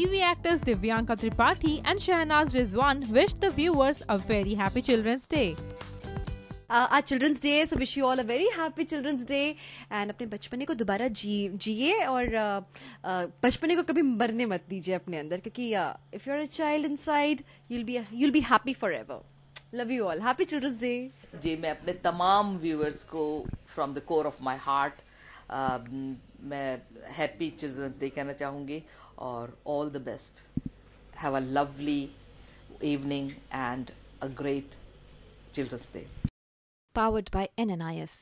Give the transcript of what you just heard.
TV actors Divyanka Tripathi and Shehnaz Rizwan wished the viewers a very happy Children's Day. Uh, our Children's Day. So wish you all a very happy Children's Day and अपने बचपने को दोबारा जी जिए और uh, uh, बचपने को कभी मरने मत दीजिए अपने अंदर क्योंकि uh, if you're a child inside, you'll be you'll be happy forever. Love you all. Happy Children's Day. जी मैं अपने तमाम viewers को from the core of my heart मैं हैप्पी चिल्ड्रंस डे कहना चाहूँगी और all the best have a lovely evening and a great children's day Powered by NNIS.